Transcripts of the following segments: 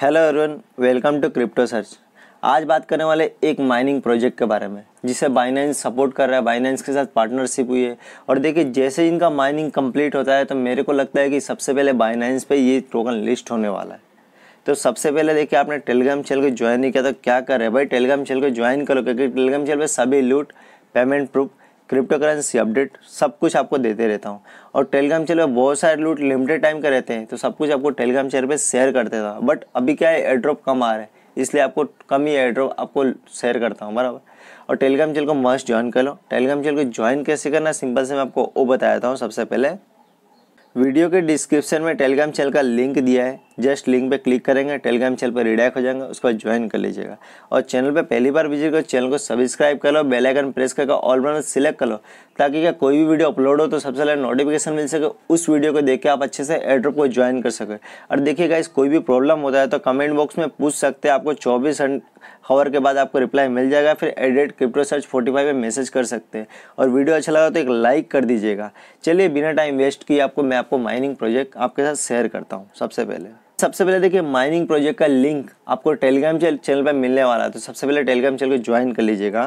hello everyone welcome to crypto search आज बात करने वाले एक माइनिंग प्रोजेक्ट के बारे में जिसे बाइनेंस सपोर्ट कर रहा है बाइनेंस के साथ पार्टनरशिप हुई है और देखिए जैसे इनका माइनिंग कंप्लीट होता है तो मेरे को लगता है कि सबसे पहले बाइनेंस पे ये टोकन लिस्ट होने वाला है तो सबसे पहले देखिए आपने टेलीग्राम चैनल को ज्वाइन नहीं किया तो क्या कर रहे हैं भाई टेलीग्राम चैनल को ज्वाइन करो क्योंकि टेलीग्राम चैनल पर सभी लूट payment proof crypto currency update सब कुछ आपको देते रहता हूँ और टेलीग्राम चैनल पर बहुत सारे लूट लिमिटेड टाइम का रहते हैं तो सब कुछ आपको टेलीग्राम चैनल पर शेयर करते था बट अभी क्या है एयर कम आ रहा है इसलिए आपको कम ही एड्रॉप आपको शेयर करता हूँ बराबर और टेलीग्राम चैनल को मस्ट ज्वाइन कर लो टेलीग्राम चैनल को ज्वाइन कैसे करना सिंपल से मैं आपको वो बताया था हूँ सबसे पहले वीडियो के डिस्क्रिप्शन में टेलीग्राम चैनल का लिंक दिया है जस्ट लिंक पे क्लिक करेंगे टेलीग्राम चैनल पर रिडायक हो जाएंगे उसके बाद ज्वाइन कर लीजिएगा और चैनल पर पहली बार विजिट करो चैनल को सब्सक्राइब कर लो बेलाइकन प्रेस करके ऑल बटन सिलेक्ट कर लो ताकि क्या कोई भी वीडियो अपलोड हो तो सबसे पहले नोटिफिकेशन मिल सके उस वीडियो को देख के आप अच्छे से एड्रॉप को ज्वाइन कर सके और देखिएगा इस कोई भी प्रॉब्लम होता है तो कमेंट बॉक्स में पूछ सकते हैं आपको चौबीस हावर के बाद आपको रिप्लाई मिल जाएगा फिर at crypto search forty five में मैसेज कर सकते हैं और वीडियो अच्छा लगा तो एक लाइक कर दीजिएगा चलिए बिना टाइम वेस्ट किए आपको मैं आपको माइनिंग प्रोजेक्ट आपके साथ शेयर करता हूँ सबसे पहले सबसे पहले देखिए माइनिंग प्रोजेक्ट का लिंक आपको टेलीग्राम चैनल पर मिलने वाला है तो सबसे पहले टेलीग्राम चैनल को ज्वाइन कर लीजिएगा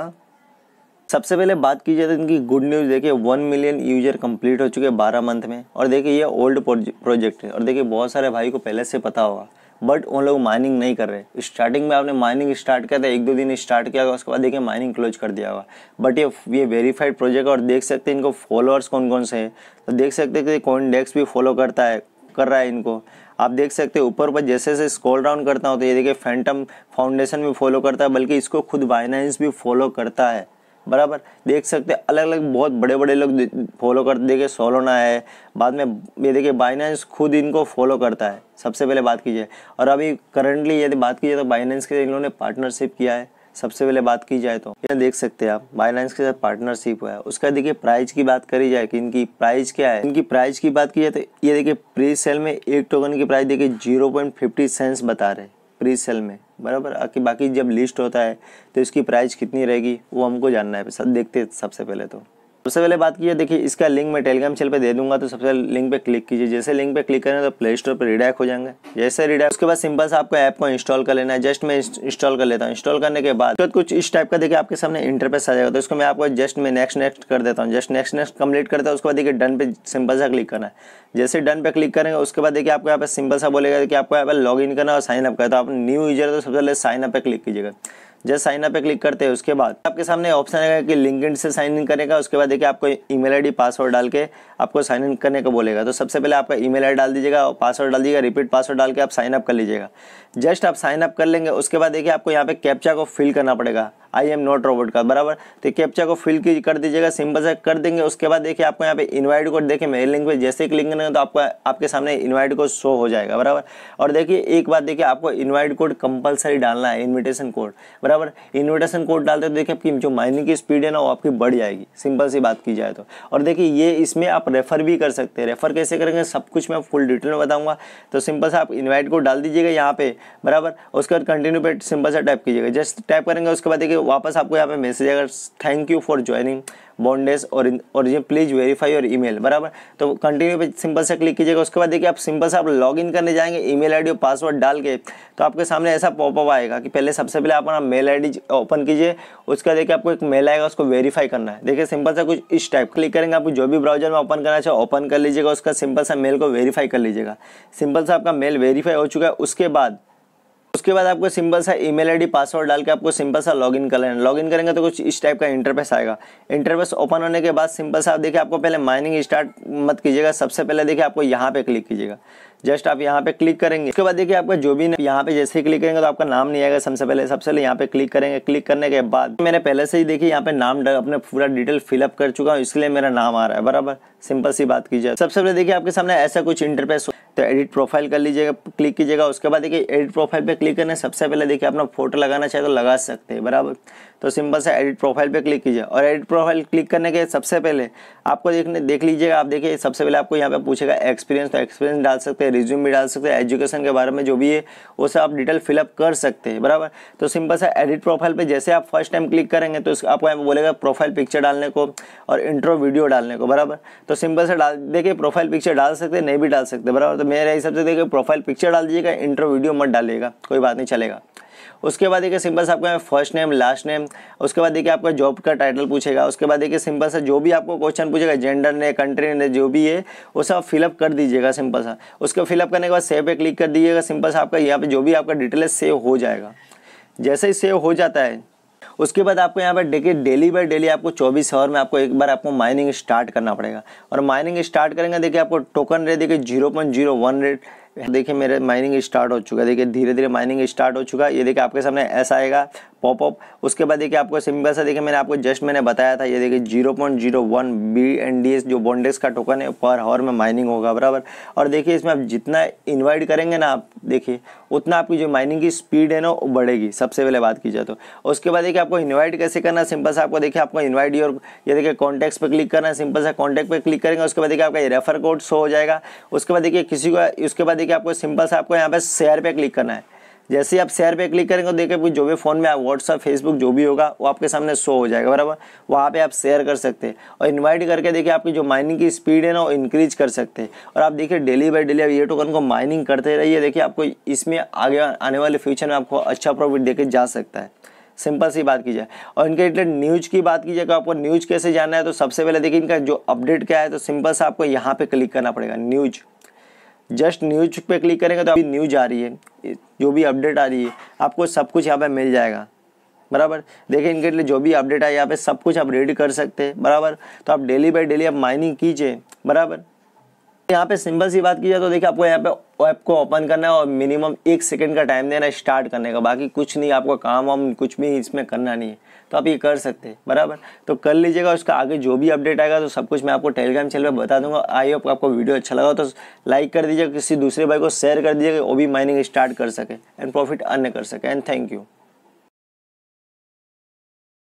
सबसे पहले बात की जाए तो इनकी गुड न्यूज़ देखिए वन मिलियन यूजर कंप्लीट हो चुके हैं बारह मंथ में और देखिए ये ओल्ड प्रोजेक्ट है और देखिए बहुत सारे भाई को पहले से पता होगा बट उन लोग माइनिंग नहीं कर रहे स्टार्टिंग में आपने माइनिंग स्टार्ट किया था एक दो दिन स्टार्ट किया होगा उसके बाद देखिए माइनिंग क्लोज कर दिया होगा बट ये ये वेरीफाइड प्रोजेक्ट है और देख सकते हैं इनको फॉलोअर्स कौन कौन से हैं तो देख सकते हैं कि कौन डेस्क भी फॉलो करता है कर रहा है इनको आप देख सकते हो ऊपर ऊपर जैसे जैसे स्क्रॉल डाउन करता हूँ तो ये देखिए फैंटम फाउंडेशन भी फॉलो करता है बल्कि इसको खुद बाइनेंस भी फॉलो करता है बराबर देख सकते हैं अलग अलग बहुत बड़े बड़े लोग फॉलो करते देखिए सोलोना है बाद में ये देखिए बाइनेंस खुद इनको फॉलो करता है सबसे पहले बात कीजिए और अभी करंटली यदि बात कीजिए तो बाइनेंस के इन्होंने पार्टनरशिप किया है सबसे पहले बात की जाए तो यह देख सकते हैं आप बाइनांस के साथ पार्टनरशिप हुआ है उसका देखिए प्राइस की बात करी जाए कि इनकी प्राइस क्या है इनकी प्राइस की बात की जाए तो ये देखिए प्री सेल में एक टोकन की प्राइस देखिए जीरो पॉइंट फिफ्टी सेंस बता रहे प्री सेल में बराबर बाकी जब लिस्ट होता है तो इसकी प्राइस कितनी रहेगी वो हमको जानना है सब देखते सबसे पहले तो सबसे पहले बात कीजिए देखिए इसका लिंक मैं टेलीग्राम चैनल पे दे दूंगा तो सबसे लिंक पे क्लिक कीजिए जैसे लिंक पे क्लिक करें तो प्ले स्टोर पर रिडायक हो जाएंगे जैसे रिडायक उसके बाद सिंपल से आपको ऐप को इंस्टॉल कर लेना है जस्ट मैं इंस्टॉल कर लेता हूँ इंस्टॉल करने के बाद कुछ इस टाइप का देखिए आपके सामने इंटरपेस आ जाएगा तो इसको मैं आपको जस्ट मैं नेक्स्ट नेक्स्ट कर देता हूँ जस्ट नेक्स्ट नेक्स्ट कंप्लीट करता है उसके बाद देखिए डन पे सिंपल सा क्लिक करना है जैसे डन पे क्लिक करेंगे उसके बाद देखिए आपको यहाँ पर सिंपल सा बोलेगा कि आपको यहाँ पर लॉग इन करना और साइन अप करना तो आप न्यू यूजर तो सबसे पहले साइन अप पे क्लिक कीजिएगा जस्ट साइन अप पे क्लिक करते हैं उसके बाद आपके सामने ऑप्शन आएगा कि लिंक से साइन इन करेगा उसके बाद देखिए आपको ईमेल आईडी पासवर्ड डाल के आपको साइन इन करने को बोलेगा तो सबसे पहले आपका ईमेल आईडी डाल दीजिएगा और पासवर्ड डाल दीजिएगा रिपीट पासवर्ड डाल के आप साइन अप कर लीजिएगा जस्ट आप साइन अप कर लेंगे उसके बाद देखिए आपको यहाँ पे कैप्चा को फिल करना पड़ेगा आई एम नॉट रोबोट का बराबर तो कैप्चा को फिल की कर दीजिएगा सिंपल से कर देंगे उसके बाद देखिए आपको यहाँ पे इन्वाइट कोड देखिए मेरे लिंक पे जैसे क्लिक करेंगे तो आपका आपके सामने इन्वाइट कोड शो हो जाएगा बराबर और देखिए एक बात देखिए आपको इन्वाइट कोड कंपलसरी डालना है इन्विटेशन कोड बराबर इन्विटेशन कोड डालते तो देखिए आपकी जो माइनिंग की स्पीड है ना वो आपकी बढ़ जाएगी सिंपल सी बात की जाए तो और देखिए ये इसमें आप रेफर भी कर सकते हैं रेफर कैसे करेंगे सब कुछ मैं फुल डिटेल में बताऊँगा तो सिंपल से आप इन्वाइट कोड डाल दीजिएगा यहाँ पे बराबर उसके बाद कंटिन्यू पे सिंपल से टाइप कीजिएगा जस्ट टाइप करेंगे उसके बाद देखिए वापस आपको यहाँ पे मैसेज अगर thank you for joining Bondex और और ये प्लीज़ वेरीफाई और ईमेल बराबर तो कंटिन्यू पे सिंपल से क्लिक कीजिएगा उसके बाद देखिए आप सिंपल से आप लॉग इन करने जाएंगे ईमेल आईडी और पासवर्ड डाल के तो आपके सामने ऐसा पॉपअप आएगा कि पहले सबसे पहले आप अपना मेल आईडी ओपन कीजिए उसका देखिए आपको एक मेल आएगा उसको वेरीफाई करना है देखिए सिंपल सा कुछ इस टाइप क्लिक करेंगे आपको जो भी ब्राउजर में ओपन करना चाहे ओपन कर लीजिएगा उसका सिंपल सा मेल को वेरीफाई कर लीजिएगा सिंपल सा आपका मेल वेरीफाई हो चुका है उसके बाद उसके बाद आपको सिंपल सा ईमेल आईडी पासवर्ड डाल के आपको सिंपल सा लॉगिन कर लेना लॉगिन करेंगे तो कुछ इस टाइप का इंटरफेस आएगा इंटरफेस ओपन होने के बाद सिंपल सा आप देखिए आपको पहले माइनिंग स्टार्ट मत कीजिएगा सबसे पहले देखिए आपको यहाँ पे क्लिक कीजिएगा जस्ट आप यहाँ पे क्लिक करेंगे उसके बाद देखिए आपका जो भी यहाँ पे जैसे ही क्लिक करेंगे तो आपका नाम नहीं आएगा सबसे पहले सबसे पहले यहाँ पे क्लिक करेंगे क्लिक करने के बाद मैंने पहले से ही देखिए यहाँ पे नाम अपने पूरा डिटेल फिलअप कर चुका हूँ इसलिए मेरा नाम आ रहा है बराबर सिंपल सी बात कीजिए सबसे पहले देखिए आपके सामने ऐसा कुछ इंटरफेस तो एडिट प्रोफाइल कर लीजिएगा क्लिक कीजिएगा उसके बाद देखिए एडिट प्रोफाइल पे क्लिक करने सबसे पहले देखिए अपना फोटो लगाना चाहे तो लगा सकते हैं बराबर तो सिंपल से एडिट प्रोफाइल पे क्लिक कीजिए और एडिट प्रोफाइल क्लिक करने के सबसे पहले आपको देखने देख लीजिएगा आप देखिए सबसे पहले आपको यहाँ पे पूछेगा एक्सपीरियंस तो एक्सपीरियंस डाल सकते हैं रिज्यूम भी डाल सकते हैं एजुकेशन के बारे में जो भी है वो सब आप डिटेल फिलअप कर सकते हैं बराबर तो सिंपल सा एडिट प्रोफाइल पर जैसे आप फर्स्ट टाइम क्लिक करेंगे तो आपको यहाँ पर बोलेगा प्रोफाइल पिक्चर डालने को और इंट्रो वीडियो डालने को बराबर तो सिंपल से डाल देखिए प्रोफाइल पिक्चर डाल सकते नहीं भी डाल सकते बराबर तो मेरे हिसाब से देखिए प्रोफाइल पिक्चर डाल दीजिएगा इंटर वीडियो मत डालिएगा कोई बात नहीं चलेगा उसके बाद देखिए सिंपल से आपका फर्स्ट नेम लास्ट नेम उसके बाद देखिए आपका जॉब का टाइटल पूछेगा उसके बाद देखिए सिंपल सा जो भी आपको क्वेश्चन पूछेगा जेंडर ने कंट्री ने जो भी है वो सब फिलअप कर दीजिएगा सिंपल सा उसके फिलअप करने के बाद सेव पे क्लिक कर दीजिएगा सिंपल सा आपका यहाँ पे जो भी आपका डिटेल सेव हो जाएगा जैसे ही सेव हो जाता है उसके बाद आपको यहाँ पर देखिए डेली बाय डेली आपको चौबीस आवर में आपको एक बार आपको माइनिंग स्टार्ट करना पड़ेगा और माइनिंग स्टार्ट करेंगे देखिए आपको टोकन रेट देखिए zero point zero one rate देखिए मेरे माइनिंग स्टार्ट हो चुका है देखिए धीरे धीरे माइनिंग स्टार्ट हो चुका है ये देखिए आपके सामने ऐसा आएगा पॉपअप उसके बाद देखिए आपको सिंपल सा देखिए मैंने आपको जस्ट मैंने बताया था ये देखिए zero point zero one B N D S जो बॉन्डेक्स का टोकन है पर हॉर में माइनिंग होगा बराबर और देखिए इसमें आप जितना इन्वाइट करेंगे ना आप देखिए उतना आपकी जो माइनिंग की स्पीड है ना वो बढ़ेगी सबसे पहले बात की जाए तो उसके बाद देखिए आपको इन्वाइट कैसे करना सिंपल सा आपको देखिए आपको इन्वाइट योर ये देखिए कॉन्टैक्ट पर क्लिक करना सिंपल सा कॉन्टैक्ट पर क्लिक करेंगे उसके बाद देखिए आपका रेफर कोड शो हो जाएगा उसके बाद देखिए किसी को उसके बाद देखिए आपको सिंपल सा आपको यहाँ पे शेयर पे क्लिक करना है जैसे आप शेयर पे क्लिक करेंगे तो देखिए जो भी फ़ोन में आप व्हाट्सअप फेसबुक जो भी होगा वो आपके सामने शो हो जाएगा बराबर वहाँ पे आप शेयर कर सकते हैं और इनवाइट करके देखिए आपकी जो माइनिंग की स्पीड है ना वो इंक्रीज कर सकते हैं और आप देखिए डेली बाई डेली आप ये टोकन को माइनिंग करते रहिए देखिए आपको इसमें आगे आने वाले फ्यूचर में आपको अच्छा प्रॉफिट देखे जा सकता है सिंपल सी बात की जाए और इनके रिलेटेड न्यूज की बात की जाए तो आपको न्यूज कैसे जानना है तो सबसे पहले देखिए इनका जो अपडेट क्या है तो सिंपल सा आपको यहाँ पे क्लिक करना पड़ेगा न्यूज़ जस्ट न्यूज पे क्लिक करेंगे तो अभी न्यूज आ रही है जो भी अपडेट आ रही है आपको सब कुछ यहाँ पर मिल जाएगा बराबर देखिए इनके लिए जो भी अपडेट आए यहाँ पे सब कुछ आप रेड कर सकते हैं बराबर तो आप डेली बाई डेली आप माइनिंग कीजिए बराबर यहाँ पे सिंपल सी बात की जाए तो देखिए आपको यहाँ पे ऐप को ओपन करना है और मिनिमम एक सेकंड का टाइम देना है स्टार्ट करने का बाकी कुछ नहीं आपको काम वाम कुछ भी इसमें करना नहीं है तो आप ये कर सकते हैं बराबर तो कर लीजिएगा उसका आगे जो भी अपडेट आएगा तो सब कुछ मैं आपको टेलीग्राम चैनल पर बता दूंगा आई होप आपको वीडियो अच्छा लगा तो लाइक कर दीजिएगा किसी दूसरे भाई को शेयर कर दीजिएगा वो भी माइनिंग स्टार्ट कर सके एंड प्रॉफिट अर्न कर सके एंड थैंक यू